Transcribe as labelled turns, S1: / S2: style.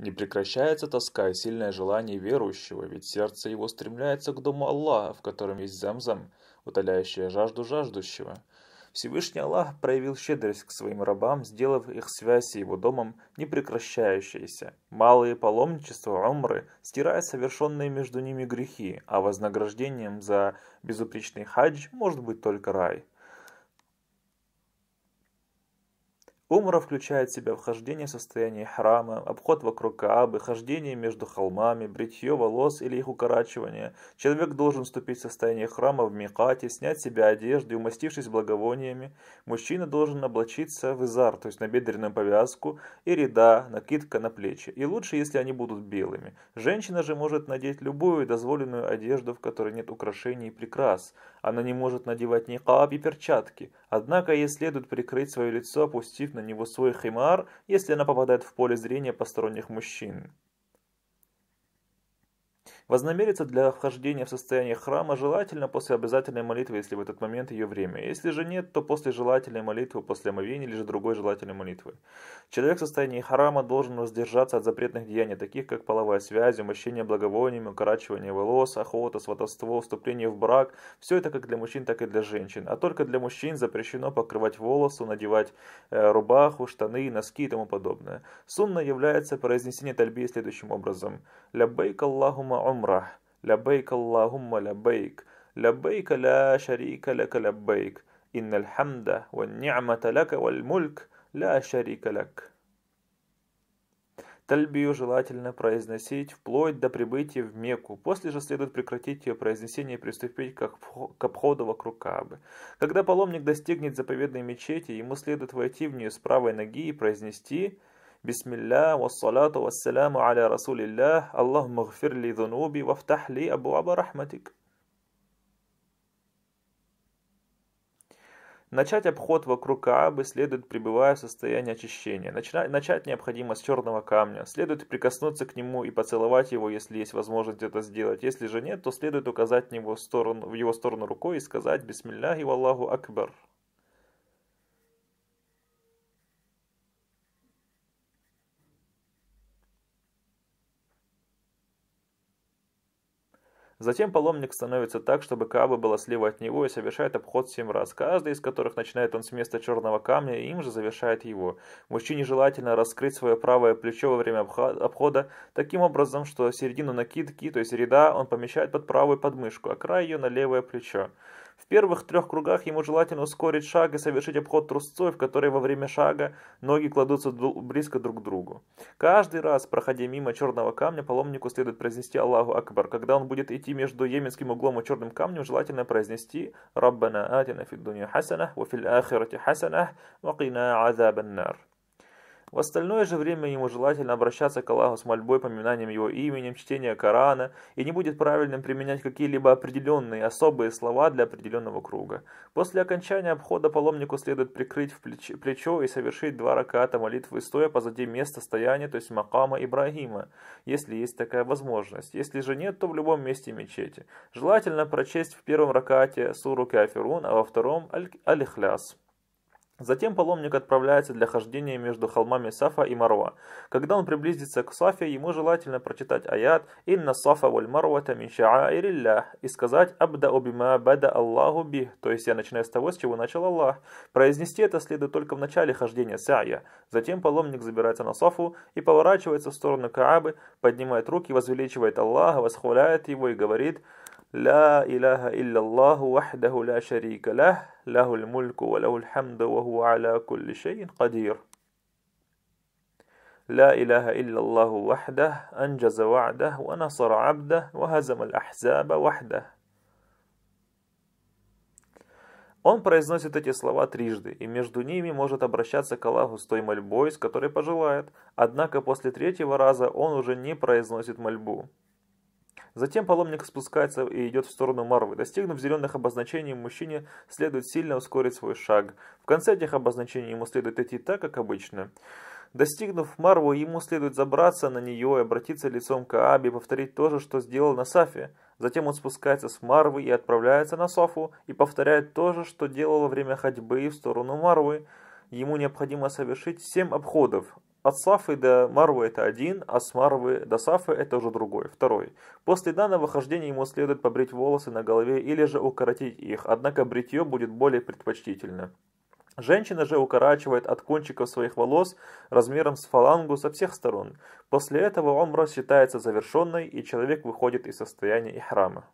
S1: Не прекращается тоска и сильное желание верующего, ведь сердце его стремляется к дому Аллаха, в котором есть замзам, утоляющая жажду жаждущего. Всевышний Аллах проявил щедрость к своим рабам, сделав их связь с его домом непрекращающейся. Малые паломничества Умры стирая совершенные между ними грехи, а вознаграждением за безупречный хадж может быть только рай. Умра включает в себя вхождение в состояние храма, обход вокруг Каабы, хождение между холмами, бритье волос или их укорачивание. Человек должен вступить в состояние храма в микате, снять с себя одежды, умастившись благовониями. Мужчина должен облачиться в изар, то есть на бедренную повязку, и ряда, накидка на плечи. И лучше, если они будут белыми. Женщина же может надеть любую дозволенную одежду, в которой нет украшений и прикрас. Она не может надевать ни кааб и перчатки. Однако ей следует прикрыть свое лицо, опустив на на него свой хеймар, если она попадает в поле зрения посторонних мужчин. Вознамериться для вхождения в состояние храма желательно после обязательной молитвы, если в этот момент ее время. Если же нет, то после желательной молитвы, после омовения или же другой желательной молитвы. Человек в состоянии храма должен воздержаться от запретных деяний, таких как половая связь, умощение благовониями, укорачивание волос, охота, сватовство, вступление в брак. Все это как для мужчин, так и для женщин. А только для мужчин запрещено покрывать волосы, надевать э, рубаху, штаны, носки и тому подобное. Сунна является произнесение тальби следующим образом. "ля «Ляббейк Аллахума ум умрах, лябейк Аллахумма лябейк, лябейк ля шарика ляка лябейк, инналь хамда ва ни'мата ляка валь мульк ля шарика ляк. Тальбию желательно произносить вплоть до прибытия в Мекку, после же следует прекратить ее произнесение и приступить к обходу вокруг Каабы. Когда паломник достигнет заповедной мечети, ему следует войти в нее с правой ноги и произнести Бисмилля, вассалату вассаляму аля расулиллях, Аллах магфир ли дунуби, вафтах ли абу аба рахматик. Начать обход вокруг Каабы следует, пребывая в состоянии очищения. Начать необходимо с черного камня. Следует прикоснуться к нему и поцеловать его, если есть возможность это сделать. Если же нет, то следует указать в его сторону, в его сторону рукой и сказать «Бисмиллях и Акбар». Затем паломник становится так, чтобы Кааба была слева от него и совершает обход семь раз, каждый из которых начинает он с места черного камня и им же завершает его. Мужчине желательно раскрыть свое правое плечо во время обхода таким образом, что середину накидки, то есть ряда, он помещает под правую подмышку, а край ее на левое плечо. В первых трех кругах ему желательно ускорить шаг и совершить обход трусцой, в которой во время шага ноги кладутся близко друг к другу. Каждый раз, проходя мимо черного камня, паломнику следует произнести Аллаху Акбар. Когда он будет идти между Йеменским углом и черным камнем, желательно произнести «Раббана атина фид дунья хасанах, ва ахирати хасанах, ва азабан нар». В остальное же время ему желательно обращаться к Аллаху с мольбой, поминанием его именем, чтением Корана, и не будет правильным применять какие-либо определенные особые слова для определенного круга. После окончания обхода паломнику следует прикрыть в плечо и совершить два раката молитвы стоя позади места стояния, то есть макама Ибрагима, если есть такая возможность. Если же нет, то в любом месте мечети. Желательно прочесть в первом ракате суру Кафирун, а во втором Аль-Ихляс. аль ихляс аль Затем паломник отправляется для хождения между холмами Сафа и Марва. Когда он приблизится к Сафе, ему желательно прочитать аят «Инна Сафа валь Марвата мин ша'аириллях» и сказать «Абда обима бада Аллаху би», то есть «Я начинаю с того, с чего начал Аллах». Произнести это следует только в начале хождения Са'я. Затем паломник забирается на Сафу и поворачивается в сторону Каабы, поднимает руки, возвеличивает Аллаха, восхваляет его и говорит لا إله إلا الله وحده لا شريك له له الملك وله الحمد وهو على كل شيء قدير لا إله إلا الله وحده أنجز وعده ونصر عبده وهزم الأحزاب وحده Он произносит эти слова трижды, и между ними может обращаться к Аллаху с той мольбой, с которой пожелает, однако после третьего раза он уже не произносит мольбу. Затем паломник спускается и идет в сторону Марвы. Достигнув зеленых обозначений, мужчине следует сильно ускорить свой шаг. В конце этих обозначений ему следует идти так, как обычно. Достигнув Марву, ему следует забраться на нее и обратиться лицом к Аби и повторить то же, что сделал на Сафе. Затем он спускается с Марвы и отправляется на Софу и повторяет то же, что делал во время ходьбы в сторону Марвы. Ему необходимо совершить семь обходов, от Сафы до Марвы это один, а с Марвы до Сафы это уже другой, второй. После данного хождения ему следует побрить волосы на голове или же укоротить их, однако бритье будет более предпочтительно. Женщина же укорачивает от кончиков своих волос размером с фалангу со всех сторон. После этого умра считается завершенной и человек выходит из состояния ихрама.